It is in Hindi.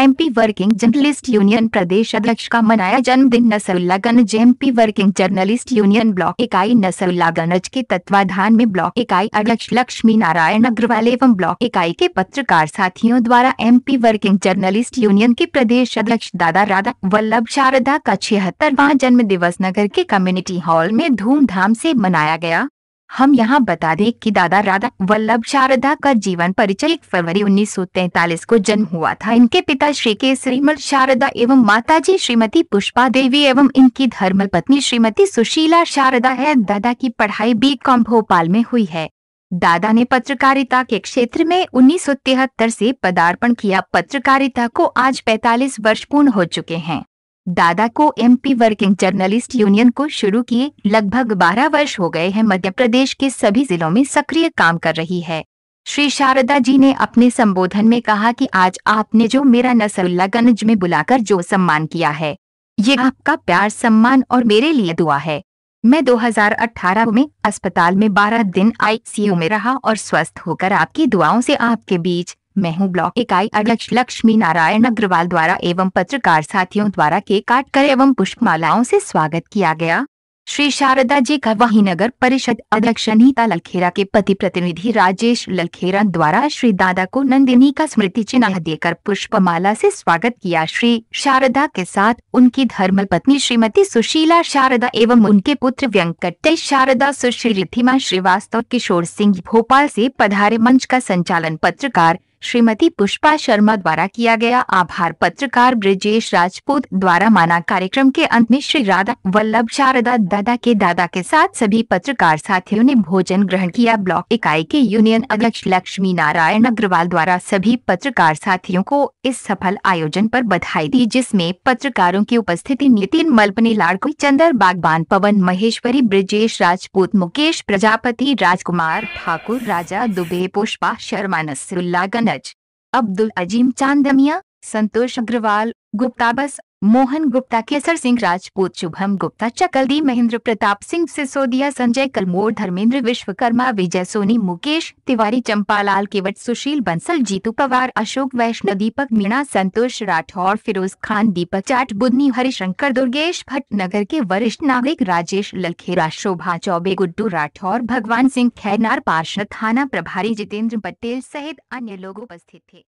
एमपी वर्किंग जर्नलिस्ट यूनियन प्रदेश अध्यक्ष का मनाया जन्मदिन M MP working journalist union block इकाई नसरुल्लागंज के तत्वाधान में ब्लॉक इकाई अध्यक्ष लक्ष्मी नारायण अग्रवाल एवं ब्लॉक इकाई के पत्रकार साथियों द्वारा एमपी वर्किंग जर्नलिस्ट यूनियन के प्रदेश अध्यक्ष दादा राधा वल्लभ शारदा का छिहत्तरवा जन्म दिवस नगर के कम्युनिटी हॉल में धूमधाम ऐसी मनाया गया हम यहाँ बता दें कि दादा राधा वल्लभ शारदा का जीवन परिचय एक फरवरी 1943 को जन्म हुआ था इनके पिता श्री के श्रीमल शारदा एवं माताजी श्रीमती पुष्पा देवी एवं इनकी धर्म पत्नी श्रीमती सुशीला शारदा है दादा की पढ़ाई बी कॉम भोपाल में हुई है दादा ने पत्रकारिता के क्षेत्र में उन्नीस से पदार्पण किया पत्रकारिता को आज पैतालीस वर्ष पूर्ण हो चुके हैं दादा को एमपी वर्किंग जर्नलिस्ट यूनियन को शुरू किए लगभग 12 वर्ष हो गए हैं मध्य प्रदेश के सभी जिलों में सक्रिय काम कर रही है श्री शारदा जी ने अपने संबोधन में कहा कि आज आपने जो मेरा नसरुल्लागंज में बुलाकर जो सम्मान किया है ये आपका प्यार सम्मान और मेरे लिए दुआ है मैं 2018 में अस्पताल में 12 दिन आईसीयू में रहा और स्वस्थ होकर आपकी दुआओं से आपके बीच मैं हूं ब्लॉक इकाई अध्यक्ष लक्ष्मी नारायण अग्रवाल द्वारा एवं पत्रकार साथियों द्वारा केक काट कर एवं पुष्पमालाओं से स्वागत किया गया श्री शारदा जी का वही नगर परिषद अध्यक्ष नीता ललखेरा के पति प्रतिनिधि राजेश ललखेरा द्वारा श्री दादा को नंदिनी का स्मृति चिन्ह देकर पुष्पमाला से स्वागत किया श्री शारदा के साथ उनकी धर्म पत्नी श्रीमती सुशीला शारदा एवं उनके पुत्र व्यंकटेश शारदा सुश्री रिथिमा श्रीवास्तव किशोर सिंह भोपाल से पधारे मंच का संचालन पत्रकार श्रीमती पुष्पा शर्मा द्वारा किया गया आभार पत्रकार ब्रजेश राजपूत द्वारा माना कार्यक्रम के अंत में श्री राधा वल्लभ शारदा दादा के दादा के साथ सभी पत्रकार साथियों ने भोजन ग्रहण किया ब्लॉक इकाई के यूनियन अध्यक्ष लक्ष्मी नारायण अग्रवाल द्वारा सभी पत्रकार साथियों को इस सफल आयोजन पर बधाई दी जिसमे पत्रकारों की उपस्थिति नितिन मलपनी लाड़को चंदर बागबान पवन महेश्वरी ब्रजेश राजपूत मुकेश प्रजापति राजकुमार ठाकुर राजा दुबे पुष्पा शर्मा नसरुल्ला गन नज अब्दुल अजीम चांदमिया संतोष अग्रवाल गुप्ताबस मोहन गुप्ता केसर सिंह राजपूत शुभम गुप्ता चकलदी महेंद्र प्रताप सिंह सिसोदिया संजय कलमोर धर्मेंद्र विश्वकर्मा विजय सोनी मुकेश तिवारी चंपालाल केवट सुशील बंसल जीतू पवार अशोक वैष्णव दीपक मीणा संतोष राठौर फिरोज खान दीपक चाट बुधनी हरिशंकर दुर्गेश भट्ट नगर के वरिष्ठ नागरिक राजेश ललखेरा शोभा चौबे गुड्डू राठौर भगवान सिंह खैरनार पार्षद थाना प्रभारी जितेंद्र पटेल सहित अन्य लोग उपस्थित थे